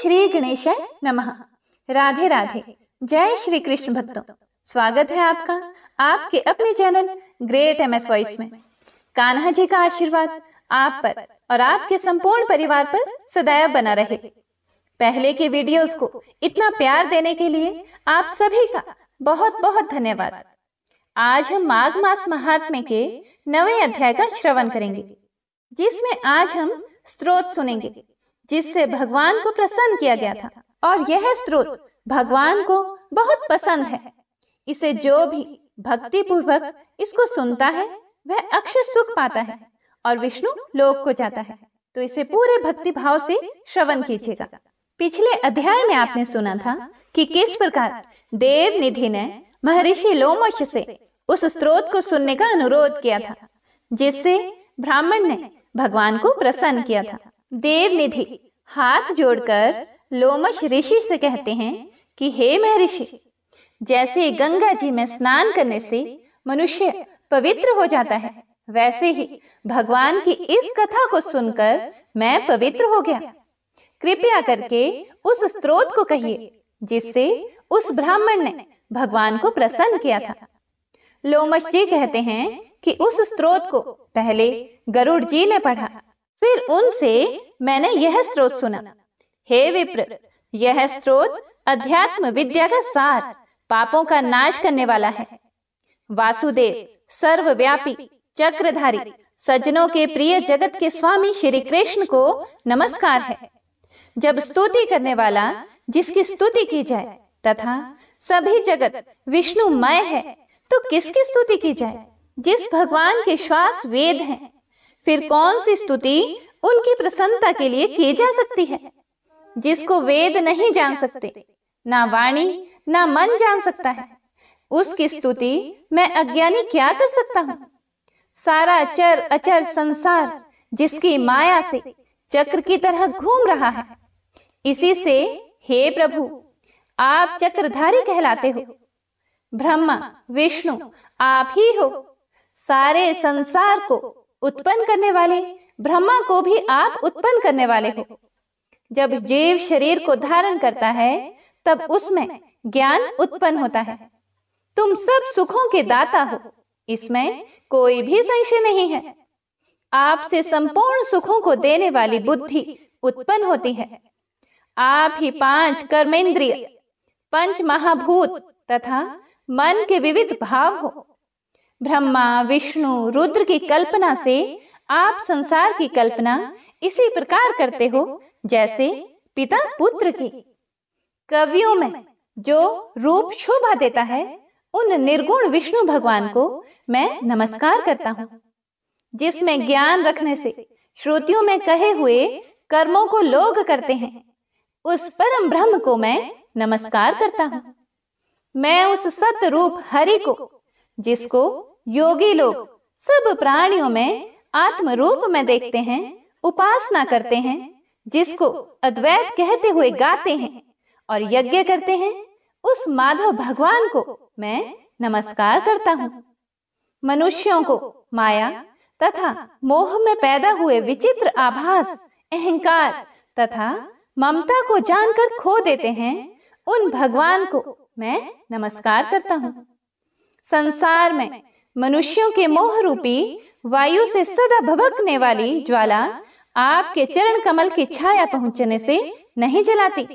श्री गणेश नमः राधे राधे जय श्री कृष्ण भक्तों स्वागत है आपका आपके अपने चैनल ग्रेट एमएस वॉइस में कान्हा जी का आशीर्वाद आप पर और आपके संपूर्ण परिवार पर सदैव बना रहे पहले के वीडियोस को इतना प्यार देने के लिए आप सभी का बहुत बहुत धन्यवाद आज हम माघ मास महात्म्य के नवे अध्याय का श्रवण करेंगे जिसमें आज हम स्त्रोत सुनेंगे जिससे भगवान को प्रसन्न किया गया था और यह स्त्रोत भगवान को बहुत पसंद है इसे जो भी भक्ति पूर्वक इसको सुनता है वह अक्षय सुख पाता है और विष्णु लोक को जाता है तो, तो इसे पूरे भक्ति भाव से श्रवण कीजिएगा पिछले अध्याय में आपने सुना था कि किस प्रकार देव निधि ने महर्षि लोमश से उस स्त्रोत को सुनने का अनुरोध किया था जिससे ब्राह्मण ने भगवान को प्रसन्न किया था देव निधि हाथ जोड़कर लोमश ऋषि से कहते हैं कि हे महर्षि जैसे गंगा जी में स्नान करने से मनुष्य पवित्र हो जाता है वैसे ही भगवान की इस कथा को सुनकर मैं पवित्र हो गया कृपया करके उस स्त्रोत को कहिए जिससे उस ब्राह्मण ने भगवान को प्रसन्न किया था लोमस जी कहते हैं कि उस स्त्रोत को पहले गरुड़ जी ने पढ़ा फिर उनसे मैंने यह स्रोत सुना हे विप्र यह स्त्रोत अध्यात्म विद्या का सार पापों का नाश करने वाला है वासुदेव सर्वव्यापी चक्रधारी सज्जनों के प्रिय जगत के स्वामी श्री कृष्ण को नमस्कार है जब स्तुति करने वाला जिसकी स्तुति की जाए तथा सभी जगत मय है तो किसकी स्तुति की जाए जिस भगवान के श्वास वेद हैं, फिर कौन सी स्तुति उनकी प्रसन्नता के लिए की जा सकती है जिसको वेद नहीं जान सकते ना वाणी ना मन जान सकता है उसकी स्तुति मैं अज्ञानी क्या कर सकता हूँ सारा चर अचर संसार जिसकी माया से चक्र की तरह घूम रहा है इसी से हे प्रभु आप चक्रधारी कहलाते हो ब्रह्मा विष्णु आप ही हो सारे संसार को उत्पन्न करने वाले ब्रह्मा को भी आप उत्पन्न करने वाले हो जब जीव शरीर को धारण करता है तब उसमें ज्ञान उत्पन्न होता है तुम सब सुखों के दाता हो इसमें कोई भी संशय नहीं है आपसे संपूर्ण सुखों को देने वाली बुद्धि उत्पन्न होती है आप ही पांच कर्मेंद्रिय पंच महाभूत तथा मन के विविध भाव हो ब्रह्मा विष्णु रुद्र की कल्पना से आप संसार की कल्पना इसी प्रकार करते हो जैसे पिता पुत्र की कवियों में जो रूप शोभा देता है उन निर्गुण विष्णु भगवान को मैं नमस्कार करता हूँ जिसमें ज्ञान रखने से श्रुतियों में कहे हुए कर्मों को लोग करते हैं उस परम ब्रह्म को मैं नमस्कार करता हूँ मैं उस सत रूप हरि को जिसको योगी लोग सब प्राणियों में आत्म रूप में देखते हैं उपासना करते हैं जिसको अद्वैत कहते हुए गाते हैं और यज्ञ करते हैं उस माधव भगवान को मैं नमस्कार करता हूँ मनुष्यों को माया तथा मोह में पैदा हुए विचित्र आभास अहंकार तथा ममता को जानकर खो देते हैं उन भगवान को मैं नमस्कार करता हूँ संसार में मनुष्यों के मोह रूपी वायु से सदा भबकने वाली ज्वाला आपके चरण कमल की छाया पहुंचने से नहीं जलाती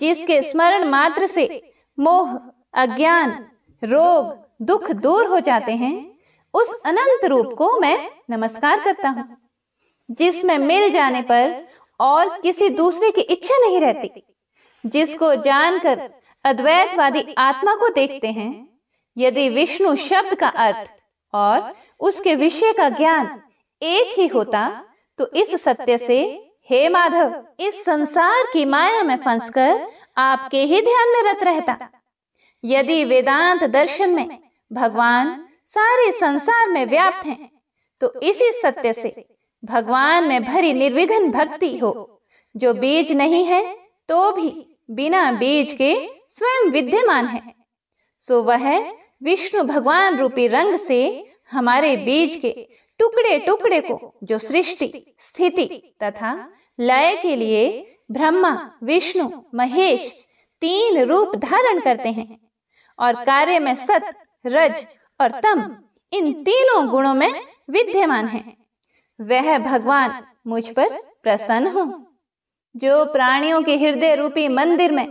जिसके स्मरण मात्र से मोह अज्ञान रोग दुख दूर हो जाते हैं उस अनंत रूप को मैं नमस्कार करता हूँ जिसमें मिल जाने पर और किसी दूसरे की इच्छा नहीं रहती जिसको जानकर अद्वैतवादी आत्मा को देखते हैं यदि विष्णु शब्द का अर्थ और उसके विषय का ज्ञान एक ही होता तो इस सत्य से हे माधव इस संसार की माया में फंसकर आपके ही ध्यान में रत रहता यदि वेदांत दर्शन में भगवान सारे संसार में व्याप्त हैं, तो इसी सत्य से भगवान में भरी निर्विघन भक्ति हो जो बीज नहीं है तो भी बिना बीज के स्वयं विद्यमान है सो वह विष्णु भगवान रूपी रंग से हमारे बीज के टुकड़े टुकड़े को जो सृष्टि स्थिति तथा लय के लिए ब्रह्मा विष्णु महेश तीन रूप धारण करते हैं और कार्य में सत रज और तम इन तीनों गुणों में विद्यमान है वह भगवान मुझ पर प्रसन्न हो जो प्राणियों के हृदय रूपी मंदिर में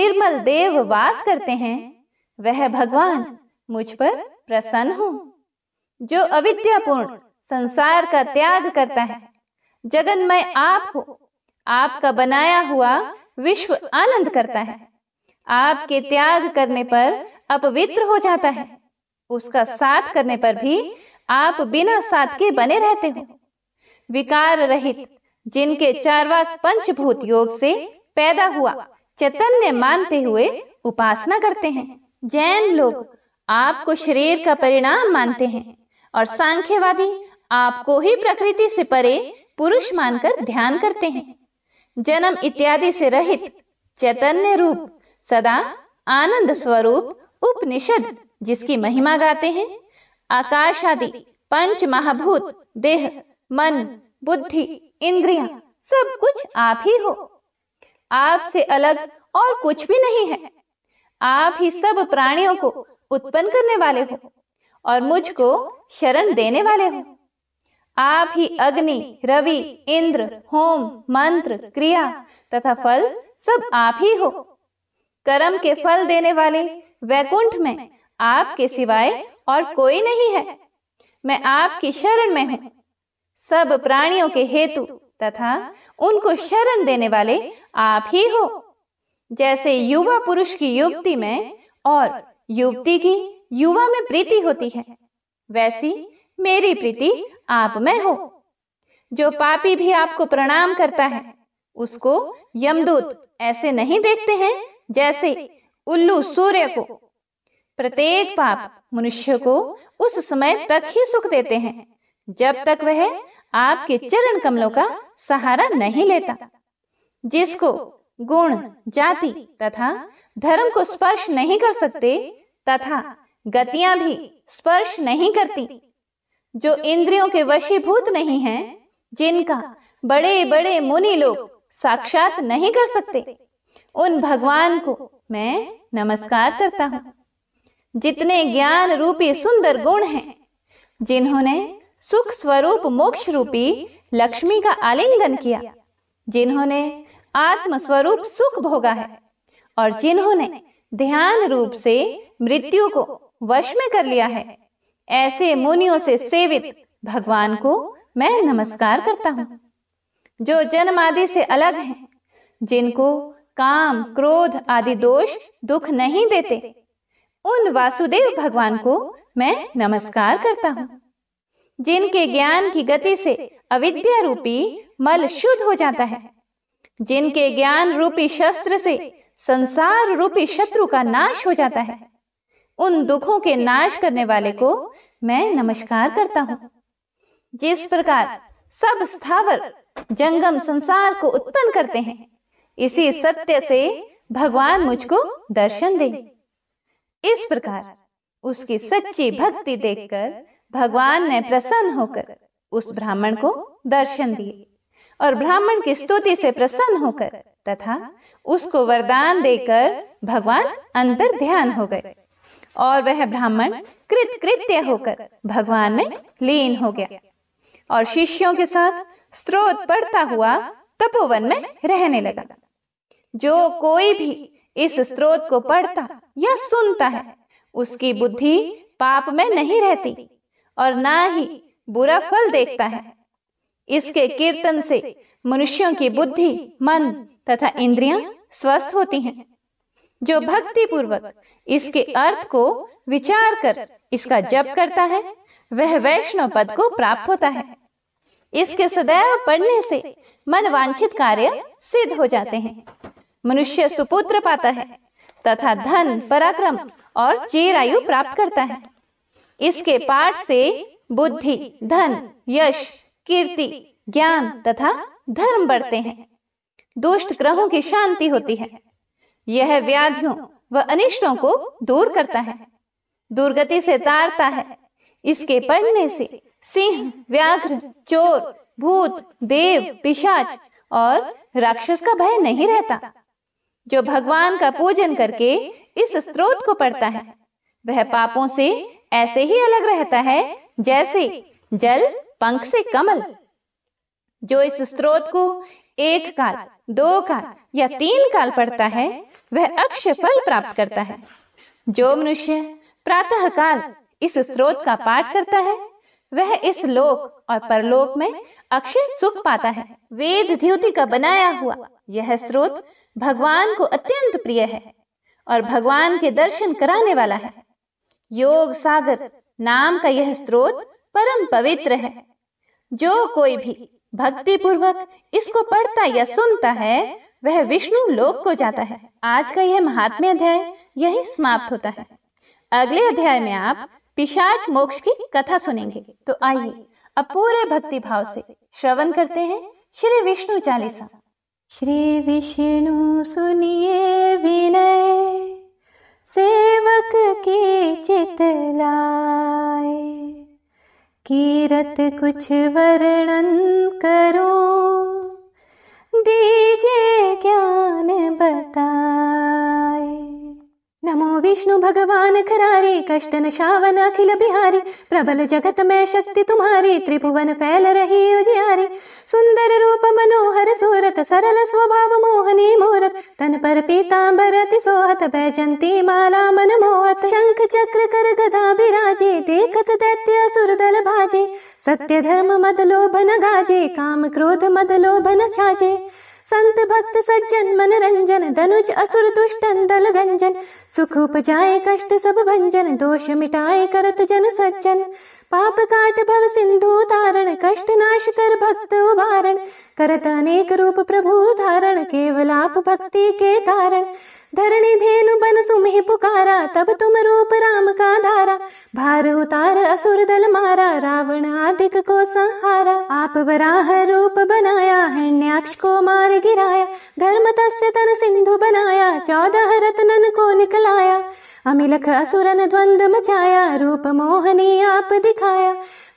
निर्मल देव वास करते हैं वह भगवान मुझ पर प्रसन्न हो जो अविद्यापूर्ण संसार का त्याग करता है जगन मैं आप हो आपका बनाया हुआ विश्व आनंद करता है आपके त्याग करने पर अपवित्र हो जाता है उसका साथ करने पर भी आप बिना साथ के बने रहते हो विकार रहित जिनके चारवाक पंचभूत योग से पैदा हुआ चैतन्य मानते हुए उपासना करते हैं जैन लोग आपको शरीर का परिणाम मानते हैं और सांख्यवादी आपको ही प्रकृति से परे पुरुष मानकर ध्यान करते हैं जन्म इत्यादि से रहित चैतन्य रूप सदा आनंद स्वरूप उपनिषद जिसकी महिमा गाते हैं आकाश आदि पंच महाभूत देह मन बुद्धि इंद्रिया सब कुछ आप ही हो आप से अलग और कुछ भी नहीं है आप ही सब प्राणियों को उत्पन्न करने वाले हो और मुझको शरण देने वाले हो आप ही अग्नि रवि इंद्र होम मंत्र क्रिया तथा फल सब आप ही हो कर्म के फल देने वाले वैकुंठ में आपके सिवाय और कोई नहीं है मैं आपकी शरण में हूँ सब प्राणियों के हेतु तथा उनको शरण देने वाले आप ही हो जैसे युवा पुरुष की युक्ति में और युवती की युवा में प्रीति होती है वैसी मेरी प्रीति आप में हो जो पापी भी आपको प्रणाम करता है उसको यमदूत ऐसे नहीं देखते हैं जैसे उल्लू सूर्य को प्रत्येक पाप मनुष्य को उस समय तक ही सुख देते हैं जब तक वह आपके चरण कमलों का सहारा नहीं लेता जिसको गुण जाति तथा धर्म को स्पर्श नहीं कर सकते तथा गतियां भी स्पर्श नहीं करती जो इंद्रियों के वशीभूत नहीं हैं, जिनका बड़े बड़े मुनि लोग साक्षात नहीं कर सकते उन भगवान को मैं नमस्कार करता हूँ जितने ज्ञान रूपी सुंदर गुण हैं जिन्होंने सुख स्वरूप मोक्ष रूपी लक्ष्मी का आलिंगन किया जिन्होंने आत्म स्वरूप सुख भोगा है और जिन्होंने ध्यान रूप से मृत्यु को वश में कर लिया है ऐसे मुनियों से सेवित भगवान को मैं नमस्कार करता हूँ जो जन्म आदि से अलग हैं, जिनको काम क्रोध आदि दोष दुख नहीं देते उन वासुदेव भगवान को मैं नमस्कार करता हूँ जिनके ज्ञान की गति से अविद्या रूपी मल शुद्ध हो जाता है जिनके ज्ञान रूपी शस्त्र से संसार रूपी शत्रु का नाश हो जाता है उन दुखों के नाश करने वाले को मैं नमस्कार करता हूँ जिस प्रकार सब स्थावर जंगम संसार को उत्पन्न करते हैं इसी सत्य से भगवान मुझको दर्शन दे इस प्रकार उसकी सच्ची भक्ति देखकर भगवान ने प्रसन्न होकर उस ब्राह्मण को दर्शन दिए और ब्राह्मण की स्तुति से प्रसन्न होकर तथा उसको वरदान देकर भगवान अंतर ध्यान हो गए और वह ब्राह्मण कृत कृत्य होकर भगवान में लीन हो गया और शिष्यों के साथ स्रोत पड़ता हुआ तपोवन में रहने लगा जो कोई भी इस स्रोत को पढ़ता या सुनता है उसकी बुद्धि पाप में नहीं रहती और ना ही बुरा फल देखता है इसके कीर्तन से मनुष्यों की बुद्धि मन तथा इंद्रियां स्वस्थ होती हैं जो भक्ति पूर्वक इसके अर्थ को विचार कर इसका जप करता है वह वैष्णव पद को प्राप्त होता है इसके सदैव पढ़ने से मन वांछित कार्य सिद्ध हो जाते हैं मनुष्य सुपुत्र पाता है तथा धन पराक्रम और चिरायु प्राप्त करता है इसके पाठ से बुद्धि धन यश कीर्ति ज्ञान तथा धर्म बढ़ते हैं दुष्ट ग्रहों की शांति होती है यह व्याधियों व अनिष्टों को दूर करता है दुर्गति से तारता है इसके पढ़ने से सिंह व्याघ्र चोर भूत देव पिशाच और राक्षस का भय नहीं रहता जो भगवान का पूजन करके इस स्त्रोत को पढ़ता है वह पापों से ऐसे ही अलग रहता है जैसे जल पंख से कमल जो इस स्त्रोत को एक काल दो काल या तीन काल पड़ता है वह अक्षय फल प्राप्त करता है जो मनुष्य प्रातः काल इस स्रोत का पाठ करता है वह इस लोक और परलोक में अक्षय सुख पाता है वेद ध्युति का बनाया हुआ यह स्रोत भगवान को अत्यंत प्रिय है और भगवान के दर्शन कराने वाला है योग सागर नाम का यह स्रोत परम पवित्र है जो कोई भी भक्ति पूर्वक इसको पढ़ता या सुनता है वह विष्णु लोक को जाता है आज का यह महात्म्य अध्याय यही समाप्त होता है अगले अध्याय में आप पिशाच मोक्ष की कथा सुनेंगे तो आइए अब पूरे भक्ति भाव से श्रवण करते हैं श्री विष्णु चालीसा श्री विष्णु सुनिए विनय सेवक की चितला कीरत कुछ वर्णन करो दीजे ज्ञान बता नमो विष्णु भगवान खरारे कष्टन शावन अखिल बिहारी प्रबल जगत में शक्ति तुम्हारे त्रिपुवन फैल रही उजियारी सुंदर रूप मनोहर सूरत सरल स्वभाव मोहनी मूरत तन पर पीता सोहत बैजंती माला मन मोहत शंख चक्र कर गदा बिराजे देखत दैत्य सुर दल भाजे सत्य धर्म मद लोभन गाजे काम क्रोध मद लोभन छाजे संत भक्त सज्जन मनरंजन धनुज असुर दुष्टन दल गंजन सुख उपजाए कष्ट सब भंजन दोष मिटाए करत जन सज्जन पाप काट भव सिंधु तारण कष्ट नाश कर भक्त उभारण करत अनेक रूप प्रभु धारण केवल आप भक्ति के कारण धरणी धेनु बन तुम्हें पुकारा तब तुम रूप राम का धारा भार उतार असुर दल मारा रावण आदिक को संहारा आप वराह रूप बनाया हिण्याक्ष को मार गिराया धर्म तस्य तन सिंधु बनाया चौदह रत्नन को निकलाया अमिलख असुरन द्वंद मचाया रूप मोहनी आप दिखाया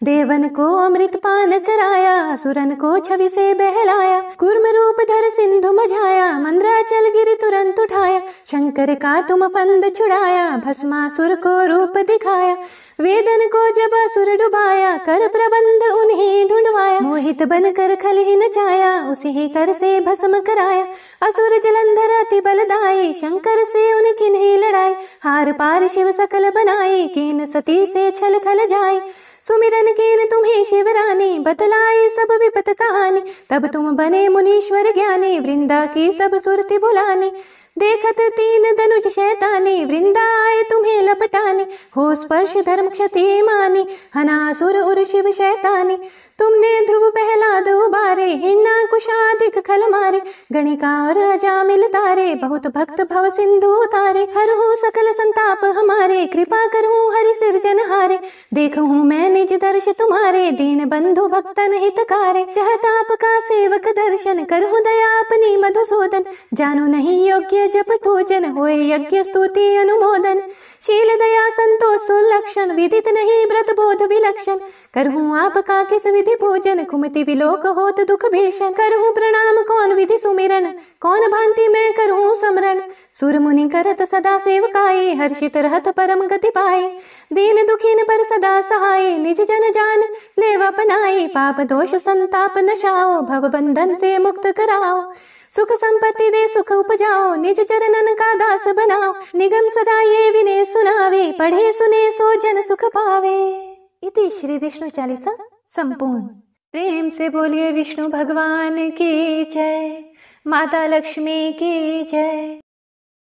देवन को अमृत पान कराया सुरन को छवि से बहलाया कुर्म रूप धर सिंधु मझाया चल गिरी तुरंत उठाया शंकर का तुम पंद छुड़ाया भस्मासुर को रूप दिखाया वेदन को जब असुर डुबाया कर प्रबंध उन्हें ढूंढवाया मोहित बन कर खल ही नचाया उसे ही कर से भस्म कराया असुर जलंधर अति बलदाई शंकर से उनकी नहीं लड़ाई हार पार शिव सकल बनाए केन सती से छल खल जाए सुमिरन गेन तुम्हें शिवराने बतलाए सब विपत कहानी तब तुम बने मुनीश्वर ज्ञानी वृंदा की सब सुरति बुलाने देखत तीन धनुज शैताने वृंदा आए तुम्हें लपटाने हो स्पर्श धर्म क्षति मानी हनासुर उर शिव शैताने तुमने ध्रुव पहला दो बारे हिन्ना कुशादिक खल मारे गणिका और अजामिल तारे बहुत भक्त भव सिंधु तारे हर हो सकल संताप हमारे कृपा करूं हरि सिर्जन हारे हूँ मैं निज दर्श तुम्हारे दीन बंधु भक्तन हितकारे चहताप का सेवक दर्शन करूँ दया अपनी मधुसूदन जानू नहीं योग्य जप पूजन हो यज्ञ स्तुति अनुमोदन शील दया संतोष लक्षण विदित नहीं व्रत बोध विलक्षण करहूँ आपका किस विधि पूजन कुमति विलोक होत दुख भीषण करहूँ प्रणाम कौन विधि सुमिरन कौन भांति मैं करहूँ समरण सुर मुनि करत सदा सेवकाए हर्षित रहत परम गति पाए दीन दुखीन पर सदा सहाय निज जन जान ले अपनाए पाप दोष संताप नशाओ भव बंधन से मुक्त कराओ सुख संपत्ति दे सुख उपजाओ निज चरणन का दास बनाओ निगम सदा ये विने सुनावे पढ़े सुने सो जन सुख पावे इति श्री विष्णु चालीसा संपूर्ण प्रेम से बोलिए विष्णु भगवान की जय माता लक्ष्मी की जय